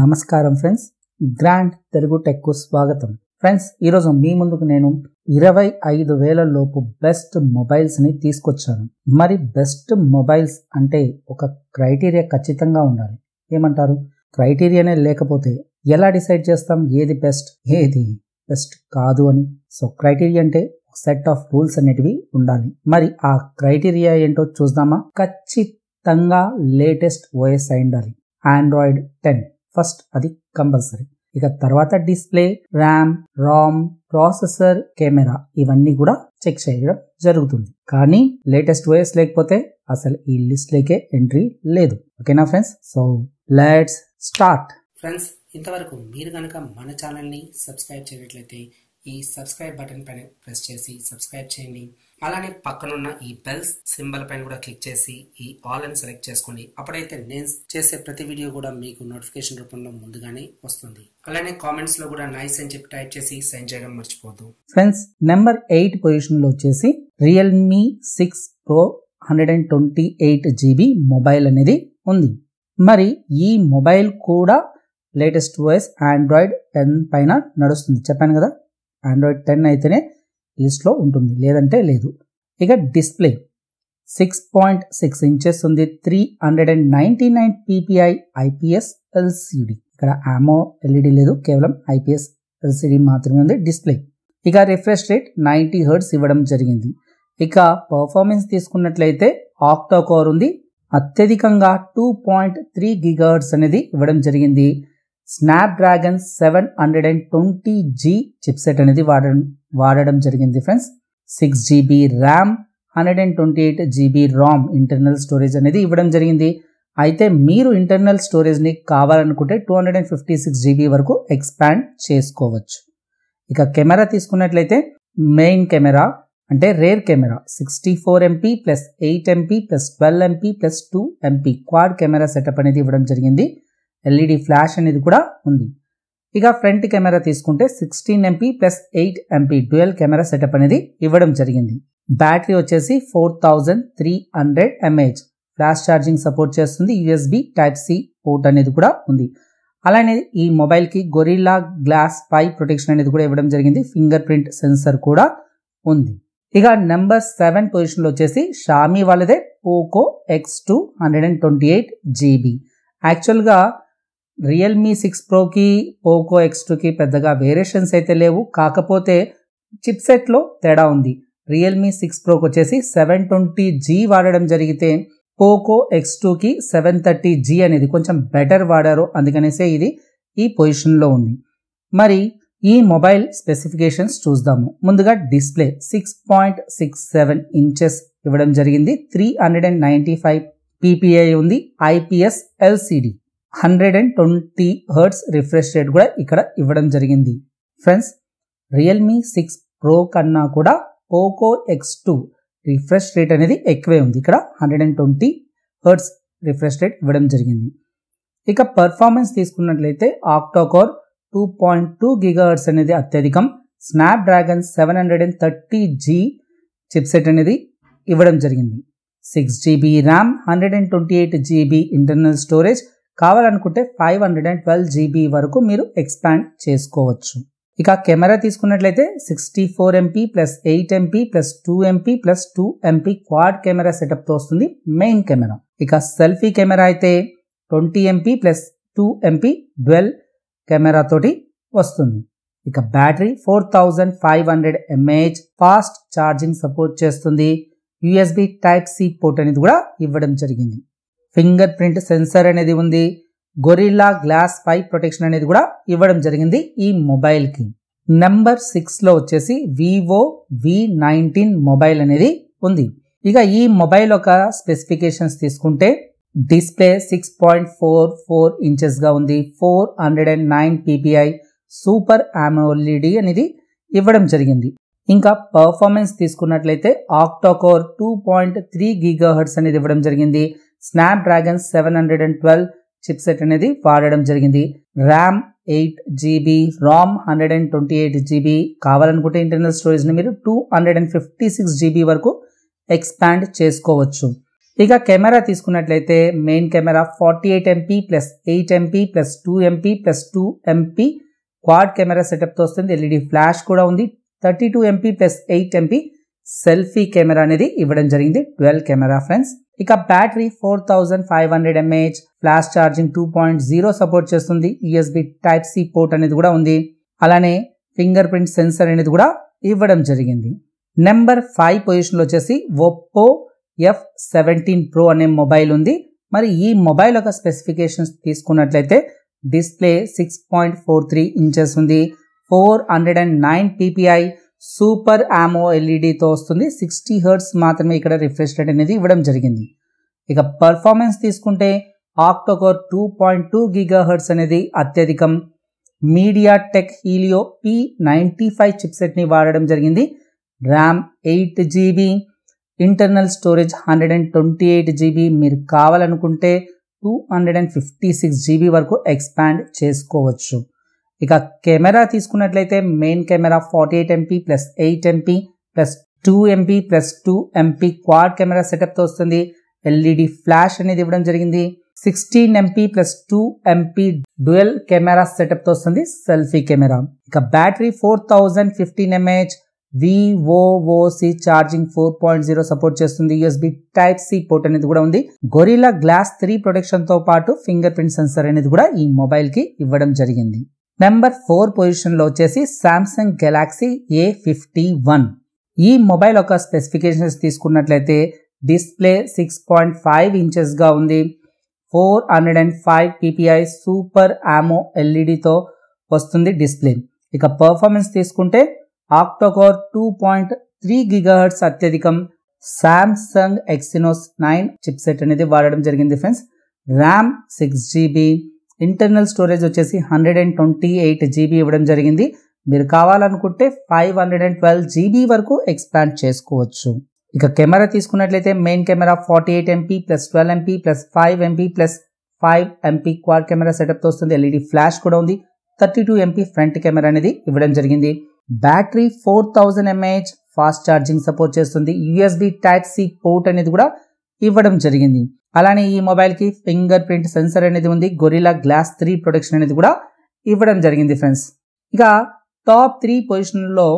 నమస్కారం friends grand Telugu టెక్కు స్వాగతం friends ఈరోజు మీ ముందుకు నేను ఇరవై ఐదు వేల లోపు బెస్ట్ మొబైల్స్ని తీసుకొచ్చాను మరి బెస్ట్ మొబైల్స్ అంటే ఒక క్రైటీరియా ఖచ్చితంగా ఉండాలి ఏమంటారు క్రైటీరియానే లేకపోతే ఎలా డిసైడ్ చేస్తాం ఏది బెస్ట్ ఏది బెస్ట్ కాదు అని సో క్రైటీరియా అంటే సెట్ ఆఫ్ రూల్స్ అనేటివి ఉండాలి మరి ఆ క్రైటీరియా ఏంటో చూద్దామా ఖచ్చితంగా లేటెస్ట్ ఓఎస్ అయి ఉండాలి ఆండ్రాయిడ్ టెన్ ఫస్ట్ అది కంపల్సరీ ఇక తర్వాత display RAM RAM processor camera ఇవన్నీ కూడా చెక్ చేయడం జరుగుతుంది కానీ లేటెస్ట్ వయస్ లేకపోతే అసలు ఈ లిస్ట్ లేకే ఎంట్రీ లేదు ఓకేనా friends so let's start friends ఇంతవరకు మీరు కనుక మన ఛానల్ని సబ్స్క్రైబ్ చేయట్లయితే ఈ సబ్స్క్రైబ్ బటన్ పైన ప్రెస్ చేసి సబ్స్క్రైబ్ చేయండి అలానే పక్కనున్న ఈ బెల్స్ సింబల్ పైన కూడా క్లిక్ చేసి ఈ ఆల్ అని సెలెక్ట్ చేసుకోండి అప్పుడైతే నేను చేసే ప్రతి వీడియో కూడా మీకు నోటిఫికేషన్ రూపంలో ముందుగానే వస్తుంది అలానే కామెంట్స్ లో కూడా నైస్ అని చెప్పి టైప్ చేసి సెండ్ చేయడం మర్చిపోద్దు ఫ్రెండ్స్ నెంబర్ ఎయిట్ పొజిషన్ లో వచ్చేసి Realme six pro hundred and twenty eight GB mobile అనేది ఉంది మరి ఈ మొబైల్ కూడా లేటెస్ట్ వాయిస్ ఆండ్రాయిడ్ టెన్ పైన నడుస్తుంది చెప్పాను కదా ఆండ్రాయిడ్ టెన్ అయితేనే లిస్ట్లో ఉంటుంది లేదంటే లేదు ఇక display six point six inches ఉంది three hundred and ninety nine PPI IPS LCD ఇక్కడ ఆమో ఎల్ఈడి e లేదు కేవలం ఐపీఎస్ ఎల్సిడి మాత్రమే ఉంది డిస్ప్లే ఇక రిఫ్రెష్ రేట్ నైంటీ హర్డ్స్ ఇవ్వడం జరిగింది ఇక పర్ఫార్మెన్స్ తీసుకున్నట్లయితే ఆక్టోకోర్ ఉంది అత్యధికంగా టూ పాయింట్ త్రీ హర్డ్స్ అనేది ఇవ్వడం జరిగింది Snapdragon seven hundred and twenty G chipset అనేది వాడడం వాడడం జరిగింది friends six GB RAM hundred and twenty eight GB RAM internal storage అనేది ఇవ్వడం జరిగింది అయితే మీరు ఇంటర్నల్ స్టోరేజ్ని కావాలనుకుంటే two hundred and fifty six GB వరకు ఎక్స్పాండ్ చేసుకోవచ్చు ఇక కెమెరా తీసుకున్నట్లయితే మెయిన్ కెమెరా అంటే rear camera sixty four MP plus eight MP plus twelve MP plus two MP quad camera setup అనేది ఇవ్వడం జరిగింది ఎల్ఈడి ఫ్లాష్ అనేది కూడా ఉంది ఇక ఫ్రంట్ కెమెరా తీసుకుంటే sixteen MP plus eight MP dual camera setup అనేది ఇవ్వడం జరిగింది బ్యాటరీ వచ్చేసి four thousand three hundred mAh flash charging support చేస్తుంది యూఎస్బి టైప్ సి పోర్ట్ అనేది కూడా ఉంది అలానే ఈ మొబైల్కి గొరిల్లా గ్లాస్ పై ప్రొటెక్షన్ అనేది కూడా ఇవ్వడం జరిగింది ఫింగర్ ప్రింట్ సెన్సర్ కూడా ఉంది ఇక నెంబర్ సెవెన్ పొజిషన్లో వచ్చేసి షామీ వాళ్ళదే Poco X two hundred and twenty eight GB యాక్చువల్గా రియల్మీ సిక్స్ ప్రోకి పోకో ఎక్స్ టూకి పెద్దగా వేరియేషన్స్ అయితే లేవు కాకపోతే చిప్సెట్లో తేడా ఉంది రియల్మీ సిక్స్ ప్రోకి వచ్చేసి సెవెన్ ట్వంటీ జీ వాడడం జరిగితే పోకో ఎక్స్ టూకి సెవెన్ థర్టీ జీ అనేది కొంచెం బెటర్ వాడారు అందుకనేసే ఇది ఈ పొజిషన్లో ఉంది మరి ఈ మొబైల్ స్పెసిఫికేషన్స్ చూద్దాము ముందుగా display six point six seven inches ఇవ్వడం జరిగింది three hundred and ninety five PPI ఉంది IPS LCD hundred and twenty hertz refresh rate కూడా ఇక్కడ ఇవ్వడం జరిగింది ఫ్రెండ్స్ రియల్మీ సిక్స్ ప్రో కన్నా కూడా Poco X two refresh rate అనేది ఎక్కువే ఉంది ఇక్కడ hundred and twenty hertz refresh rate ఇవ్వడం జరిగింది ఇక పర్ఫార్మెన్స్ తీసుకున్నట్లయితే octa core two point two gigahertz అనేది అత్యధికం Snapdragon seven hundred and thirty G chipset అనేది ఇవ్వడం జరిగింది six GB RAM hundred and twenty eight GB internal storage కావాలనుకుంటే five hundred and twelve GB వరకు మీరు ఎక్స్పాండ్ చేసుకోవచ్చు ఇక కెమెరా తీసుకున్నట్లయితే sixty four MP plus eight MP plus two MP plus two MP quad camera సెటప్తో వస్తుంది main camera ఇక selfie camera అయితే twenty MP plus two MP dual కెమెరాతోటి వస్తుంది ఇక battery four thousand five hundred mAh fast charging support చేస్తుంది USB type C port అనేది కూడా ఇవ్వడం జరిగింది ఫింగర్ ప్రింట్ సెన్సార్ అనేది ఉంది గొరిల్లా గ్లాస్ పై ప్రొటెక్షన్ అనేది కూడా ఇవ్వడం జరిగింది ఈ మొబైల్కి నెంబర్ సిక్స్లో వచ్చేసి వివో వి నైన్టీన్ మొబైల్ అనేది ఉంది ఇక ఈ మొబైల్ యొక్క స్పెసిఫికేషన్స్ తీసుకుంటే display six point four four ఇంచెస్గా ఉంది four hundred and nine PPI super AMOLED అనేది ఇవ్వడం జరిగింది ఇంకా పర్ఫార్మెన్స్ తీసుకున్నట్లయితే octa core two point three gigahertz అనేది ఇవ్వడం జరిగింది Snapdragon seven hundred and twelve chipset అనేది వాడడం జరిగింది RAM eight GB RAM hundred and twenty eight GB కావాలనుకుంటే ఇంటర్నల్ స్టోరేజ్ని మీరు two hundred and fifty six GB వరకు ఎక్స్పాండ్ చేసుకోవచ్చు ఇక కెమెరా తీసుకున్నట్లయితే main camera forty eight MP plus eight MP plus two MP plus two MP quad camera సెటప్తో వస్తుంది LED flash e కూడా ఉంది thirty two MP plus eight MP selfie camera అనేది ఇవ్వడం జరిగింది ట్వెల్వ్ కెమెరా ఫ్రెండ్స్ ఇక battery four thousand five hundred mAh flash charging two point zero support చేస్తుంది USB type C port అనేది కూడా ఉంది అలానే ఫింగర్ ప్రింట్ సెన్సర్ అనేది కూడా ఇవ్వడం జరిగింది నెంబర్ ఫైవ్ పొజిషన్లో వచ్చేసి ఒప్పో ఎఫ్ సెవెంటీన్ ప్రో అనే మొబైల్ ఉంది మరి ఈ మొబైల్ యొక్క స్పెసిఫికేషన్స్ తీసుకున్నట్లయితే display six point four three inches ఉంది four hundred and nine PPI super ఆమో ఎల్ఈడితో వస్తుంది సిక్స్టీ హర్ట్స్ మాత్రమే ఇక్కడ రిఫ్రెష్ రేట్ అనేది ఇవ్వడం జరిగింది ఇక పర్ఫార్మెన్స్ తీసుకుంటే octa core two point two gigahertz అనేది అత్యధికం MediaTek Helio P ninety five చిప్సెట్ని వాడడం జరిగింది RAM eight GB internal storage hundred and twenty eight GB మీరు కావాలనుకుంటే two hundred and fifty six GB వరకు ఎక్స్పాండ్ చేసుకోవచ్చు ఇక కెమెరా తీసుకున్నట్లయితే main camera forty eight MP plus eight MP plus two MP plus two MP quad camera సెటప్తో వస్తుంది LED flash e అనేది ఇవ్వడం జరిగింది sixteen MP plus two MP dual camera సెటప్తో వస్తుంది సెల్ఫీ కెమెరా ఇక battery four thousand fifteen mAh VOOC charging four point zero support చేస్తుంది USB type C port అనేది కూడా ఉంది గొరిలా గ్లాస్ త్రీ ప్రొటెక్షన్ తో పాటు ఫింగర్ ప్రింట్ సెన్సర్ అనేది కూడా ఈ మొబైల్ కి ఇవ్వడం జరిగింది నెంబర్ ఫోర్ పొజిషన్లో వచ్చేసి Samsung Galaxy A fifty one ఈ మొబైల్ ఒక స్పెసిఫికేషన్స్ తీసుకున్నట్లయితే డిస్ప్లే సిక్స్ పాయింట్ ఫైవ్ ఇంచెస్గా ఉంది four hundred and five PPI super ఆమో ఎల్ఈడితో e వస్తుంది డిస్ప్లే ఇక పర్ఫార్మెన్స్ తీసుకుంటే octa core two point three gigahertz అత్యధికం శాంసంగ్ ఎక్సినోస్ నైన్ చిప్సెట్ అనేది వాడడం జరిగింది friends RAM six GB internal storage వచ్చేసి hundred and twenty eight GB ఇవ్వడం జరిగింది మీరు కావాలనుకుంటే five hundred and twelve GB వరకు ఎక్స్పాండ్ చేసుకోవచ్చు ఇక కెమెరా తీసుకున్నట్లయితే main camera forty eight MP plus twelve MP plus five MP plus five MP quad camera సెటప్తో వస్తుంది ఎల్ఈడి ఫ్లాష్ కూడా ఉంది thirty two MP front camera అనేది ఇవ్వడం జరిగింది battery four thousand mAh fast charging support చేస్తుంది USB type C port అనేది కూడా ఇవ్వడం జరిగింది అలానే ఈ మొబైల్కి ఫింగర్ ప్రింట్ సెన్సర్ అనేది ఉంది గొరిలా గ్లాస్ త్రీ ప్రొటెక్షన్ అనేది కూడా ఇవ్వడం జరిగింది ఫ్రెండ్స్ ఇక టాప్ త్రీ పొజిషన్లో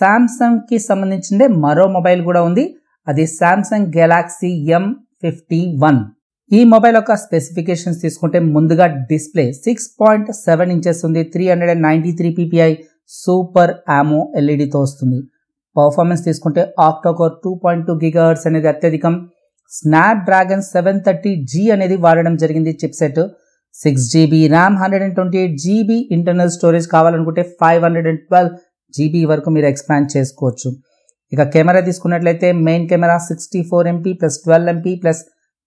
సామ్సంగ్కి సంబంధించిందే మరో మొబైల్ కూడా ఉంది అది Samsung Galaxy M fifty one ఈ మొబైల్ యొక్క స్పెసిఫికేషన్స్ తీసుకుంటే ముందుగా display six point seven inches ఉంది three hundred and ninety three PPI super యామో ఎల్ఈడితో వస్తుంది పర్ఫార్మెన్స్ తీసుకుంటే octa core two point two gigahertz అనేది అత్యధికం Snapdragon seven thirty G అనేది వాడడం జరిగింది chipset six GB RAM hundred and twenty eight GB internal storage కావాలనుకుంటే five hundred and twelve GB వరకు మీరు ఎక్స్పాండ్ చేసుకోవచ్చు ఇక కెమెరా తీసుకున్నట్లయితే main camera sixty four MP plus twelve MP plus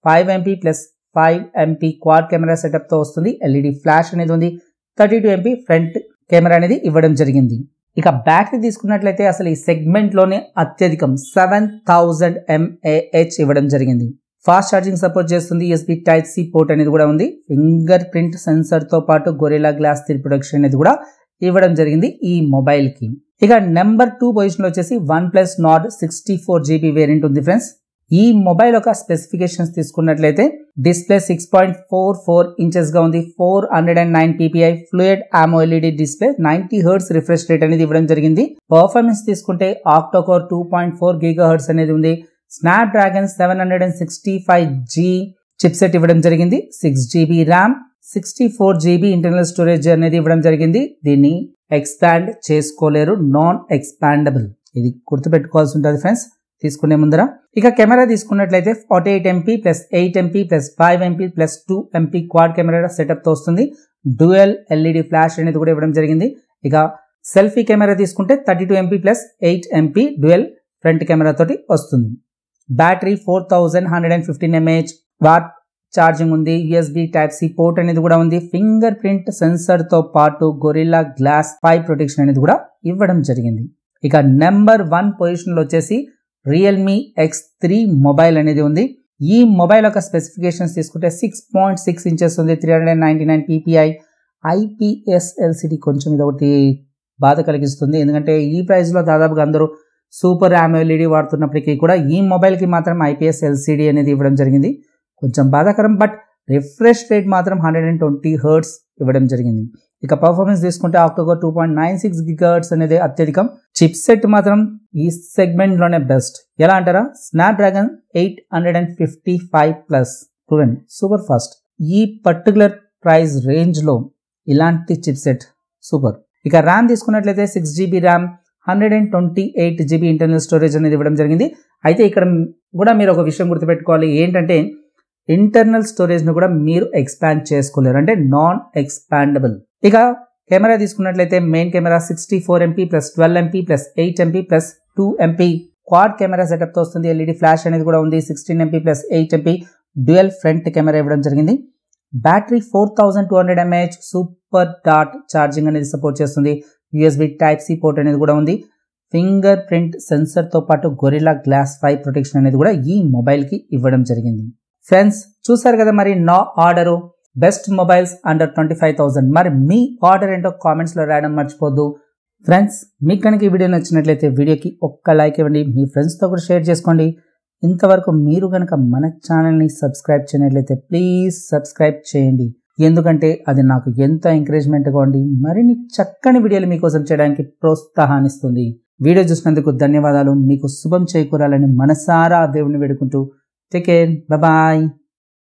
five MP plus five MP quad camera సెటప్తో వస్తుంది LED flash e అనేది ఉంది thirty two MP front camera అనేది ఇవ్వడం జరిగింది ఇక బ్యాటరీ తీసుకున్నట్లయితే అసలు ఈ సెగ్మెంట్లోనే అత్యధికం సెవెన్ థౌజండ్ ఎంఏహెచ్ ఇవ్వడం జరిగింది ఫాస్ట్ ఛార్జింగ్ సపోర్ట్ చేస్తుంది ఎస్బీ టైప్ సి పోర్ట్ అనేది కూడా ఉంది ఫింగర్ ప్రింట్ సెన్సర్తో పాటు గొరిలా గ్లాస్ తీర్ ప్రొడక్షన్ అనేది కూడా ఇవ్వడం జరిగింది ఈ మొబైల్కి ఇక నెంబర్ టూ పొజిషన్లో వచ్చేసి OnePlus Nord sixty four GB variant ఉంది ఫ్రెండ్స్ ఈ మొబైల్ యొక్క స్పెసిఫికేషన్స్ తీసుకున్నట్లయితే display six point four four inches గా ఉంది four hundred and nine PPI fluid AMOLED display ninety hertz refresh rate అనేది ఇవ్వడం జరిగింది పర్ఫార్మెన్స్ తీసుకుంటే octa core two point four gigahertz అనేది ఉంది Snapdragon seven hundred and sixty five G chipset ఇవ్వడం జరిగింది six GB RAM sixty four GB internal storage అనేది ఇవ్వడం జరిగింది దీన్ని ఎక్స్పాండ్ చేసుకోలేరు నాన్ ఎక్స్పాండబుల్ ఇది గుర్తుపెట్టుకోవాల్సి ఉంటుంది ఫ్రెండ్స్ తీసుకునే ముందర ఇక కెమెరా తీసుకున్నట్లయితే forty eight MP plus eight MP plus five MP plus two MP quad camera సెటప్తో వస్తుంది డ్యూయల్ ఎల్ఈడి ఫ్లాష్ అనేది కూడా ఇవ్వడం జరిగింది ఇక సెల్ఫీ కెమెరా తీసుకుంటే thirty two MP plus eight MP dual front camera తోటి వస్తుంది battery four thousand hundred and fifteen mAh watt charging ఉంది యూఎస్బి టైప్ సి పోర్ట్ అనేది కూడా ఉంది ఫింగర్ ప్రింట్ సెన్సర్తో పాటు గొరిల్లా గ్లాస్ ఫైవ్ ప్రొటెక్షన్ అనేది కూడా ఇవ్వడం జరిగింది ఇక నెంబర్ వన్ పొజిషన్లో వచ్చేసి రియల్మీ ఎక్స్ త్రీ మొబైల్ అనేది ఉంది ఈ మొబైల్ యొక్క స్పెసిఫికేషన్స్ తీసుకుంటే సిక్స్ పాయింట్ సిక్స్ ఇంచెస్ ఉంది three hundred ninety nine PPI IPS LCD కొంచెం ఇది ఒకటి బాధ కలిగిస్తుంది ఎందుకంటే ఈ ప్రైస్లో దాదాపుగా అందరూ సూపర్ యామ్ఎల్ఈడి e వాడుతున్నప్పటికీ కూడా ఈ మొబైల్కి మాత్రం ఐపీఎస్ ఎల్సిడి అనేది ఇవ్వడం జరిగింది కొంచెం బాధాకరం బట్ రిఫ్రెష్ రేట్ మాత్రం హండ్రెడ్ అండ్ ట్వంటీ హర్ట్స్ ఇవ్వడం జరిగింది ఇక పర్ఫార్మెన్స్ తీసుకుంటే octa core two point nine six gigahertz అనేది అత్యధికం చిప్ సెట్ మాత్రం ఈ సెగ్మెంట్లోనే బెస్ట్ ఎలా అంటారా Snapdragon eight hundred and fifty five plus చూడండి సూపర్ ఫాస్ట్ ఈ పర్టికులర్ ప్రైస్ రేంజ్లో ఇలాంటి చిప్ సెట్ సూపర్ ఇక ర్యామ్ తీసుకున్నట్లయితే six GB RAM hundred and twenty eight GB internal storage అనేది ఇవ్వడం జరిగింది అయితే ఇక్కడ కూడా మీరు ఒక విషయం గుర్తుపెట్టుకోవాలి ఏంటంటే ఇంటర్నల్ స్టోరేజ్ను కూడా మీరు ఎక్స్పాండ్ చేసుకోలేరు అంటే నాన్ ఎక్స్పాండబుల్ ఇక కెమెరా తీసుకున్నట్లయితే main camera sixty four MP plus twelve MP plus eight MP plus two MP quad camera సెటప్తో వస్తుంది ఎల్ఈడి ఫ్లాష్ e అనేది కూడా ఉంది sixteen MP plus eight MP dual front camera ఇవ్వడం జరిగింది battery four thousand two hundred mAh super డాట్ charging అనేది support చేస్తుంది యూఎస్బీ టైప్ సి పోర్ట్ అనేది కూడా ఉంది ఫింగర్ ప్రింట్ సెన్సర్తో పాటు గొరిలా గ్లాస్ ఫైవ్ ప్రొటెక్షన్ అనేది కూడా ఈ మొబైల్కి ఇవ్వడం జరిగింది ఫ్రెండ్స్ చూసారు కదా మరి నా order best mobiles under twenty five thousand మరి మీ ఆర్డర్ ఏంటో కామెంట్స్లో రాయడం మర్చిపోద్దు ఫ్రెండ్స్ మీకు కనుక ఈ వీడియో నచ్చినట్లయితే వీడియోకి ఒక్క లైక్ ఇవ్వండి మీ ఫ్రెండ్స్తో కూడా షేర్ చేసుకోండి ఇంతవరకు మీరు కనుక మన ఛానల్ని సబ్స్క్రైబ్ చేయనట్లయితే ప్లీజ్ సబ్స్క్రైబ్ చేయండి ఎందుకంటే అది నాకు ఎంతో ఎంకరేజ్మెంట్గా ఉండి మరిన్ని చక్కని వీడియోలు మీకోసం చేయడానికి ప్రోత్సాహాన్నిస్తుంది వీడియో చూసినందుకు ధన్యవాదాలు మీకు శుభం చేకూరాలని మనసారా దేవుని వేడుకుంటూ Take care. Bye bye.